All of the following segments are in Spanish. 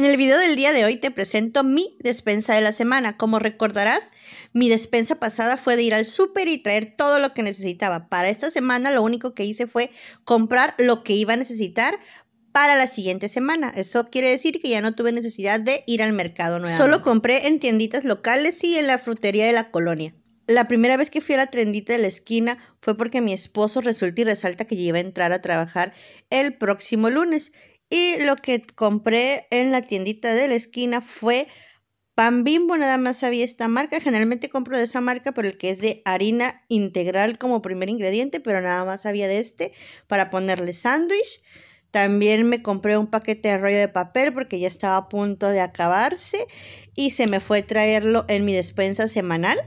En el video del día de hoy te presento mi despensa de la semana. Como recordarás, mi despensa pasada fue de ir al súper y traer todo lo que necesitaba. Para esta semana lo único que hice fue comprar lo que iba a necesitar para la siguiente semana. Eso quiere decir que ya no tuve necesidad de ir al mercado nuevo. Solo compré en tienditas locales y en la frutería de la colonia. La primera vez que fui a la tiendita de la esquina fue porque mi esposo resulta y resalta que ya iba a entrar a trabajar el próximo lunes y lo que compré en la tiendita de la esquina fue pan bimbo, nada más había esta marca. Generalmente compro de esa marca, pero el que es de harina integral como primer ingrediente, pero nada más había de este para ponerle sándwich. También me compré un paquete de rollo de papel porque ya estaba a punto de acabarse y se me fue traerlo en mi despensa semanal.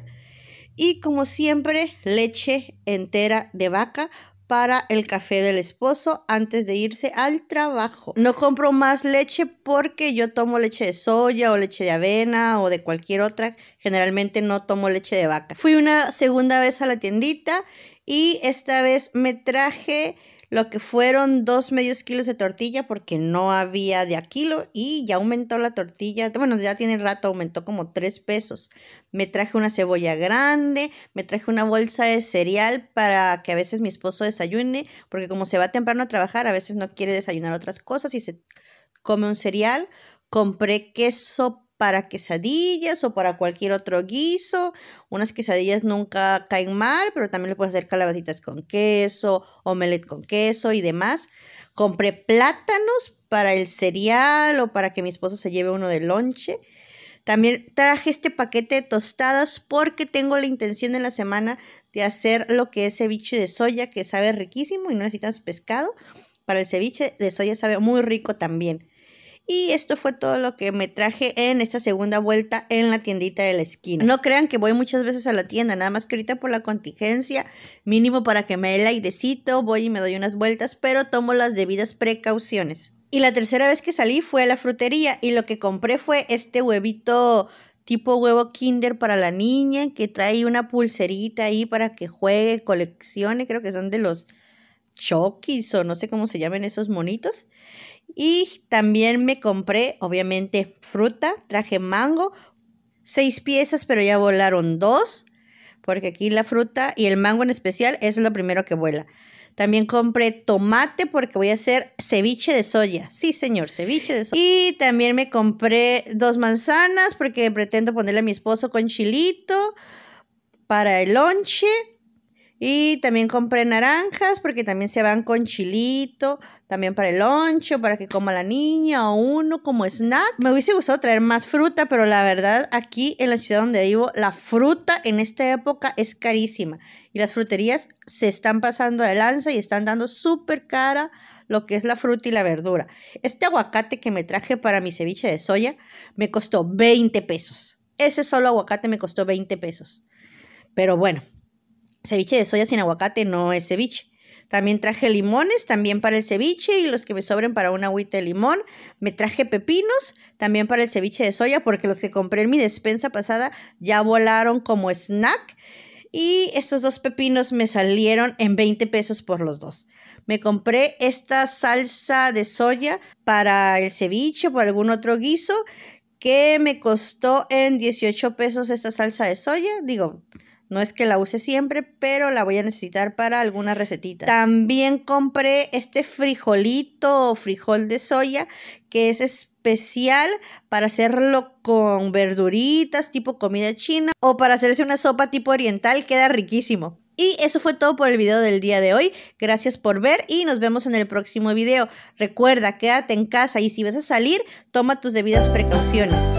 Y como siempre, leche entera de vaca para el café del esposo antes de irse al trabajo. No compro más leche porque yo tomo leche de soya o leche de avena o de cualquier otra. Generalmente no tomo leche de vaca. Fui una segunda vez a la tiendita y esta vez me traje lo que fueron dos medios kilos de tortilla porque no había de a kilo y ya aumentó la tortilla, bueno, ya tiene rato, aumentó como tres pesos. Me traje una cebolla grande, me traje una bolsa de cereal para que a veces mi esposo desayune, porque como se va temprano a trabajar, a veces no quiere desayunar otras cosas y se come un cereal. Compré queso para quesadillas o para cualquier otro guiso. Unas quesadillas nunca caen mal, pero también le puedes hacer calabacitas con queso, omelette con queso y demás. Compré plátanos para el cereal o para que mi esposo se lleve uno de lonche. También traje este paquete de tostadas porque tengo la intención en la semana de hacer lo que es ceviche de soya, que sabe riquísimo y no necesitas pescado. Para el ceviche de soya sabe muy rico también. Y esto fue todo lo que me traje en esta segunda vuelta en la tiendita de la esquina. No crean que voy muchas veces a la tienda, nada más que ahorita por la contingencia, mínimo para que me dé el airecito, voy y me doy unas vueltas, pero tomo las debidas precauciones. Y la tercera vez que salí fue a la frutería y lo que compré fue este huevito tipo huevo kinder para la niña que trae una pulserita ahí para que juegue, coleccione, creo que son de los Chokis o no sé cómo se llaman esos monitos. Y también me compré, obviamente, fruta. Traje mango, seis piezas, pero ya volaron dos. Porque aquí la fruta y el mango en especial es lo primero que vuela. También compré tomate porque voy a hacer ceviche de soya. Sí, señor, ceviche de soya. Y también me compré dos manzanas porque pretendo ponerle a mi esposo con chilito para el lonche. Y también compré naranjas porque también se van con chilito, también para el loncho, para que coma la niña o uno como snack. Me hubiese gustado traer más fruta, pero la verdad aquí en la ciudad donde vivo la fruta en esta época es carísima y las fruterías se están pasando de lanza y están dando súper cara lo que es la fruta y la verdura. Este aguacate que me traje para mi ceviche de soya me costó 20 pesos. Ese solo aguacate me costó 20 pesos. Pero bueno, ceviche de soya sin aguacate no es ceviche. También traje limones, también para el ceviche y los que me sobren para una agüita de limón. Me traje pepinos, también para el ceviche de soya, porque los que compré en mi despensa pasada ya volaron como snack. Y estos dos pepinos me salieron en 20 pesos por los dos. Me compré esta salsa de soya para el ceviche o para algún otro guiso que me costó en 18 pesos esta salsa de soya. Digo, no es que la use siempre, pero la voy a necesitar para alguna recetita. También compré este frijolito o frijol de soya que es especial para hacerlo con verduritas tipo comida china o para hacerse una sopa tipo oriental. Queda riquísimo. Y eso fue todo por el video del día de hoy. Gracias por ver y nos vemos en el próximo video. Recuerda, quédate en casa y si vas a salir, toma tus debidas precauciones.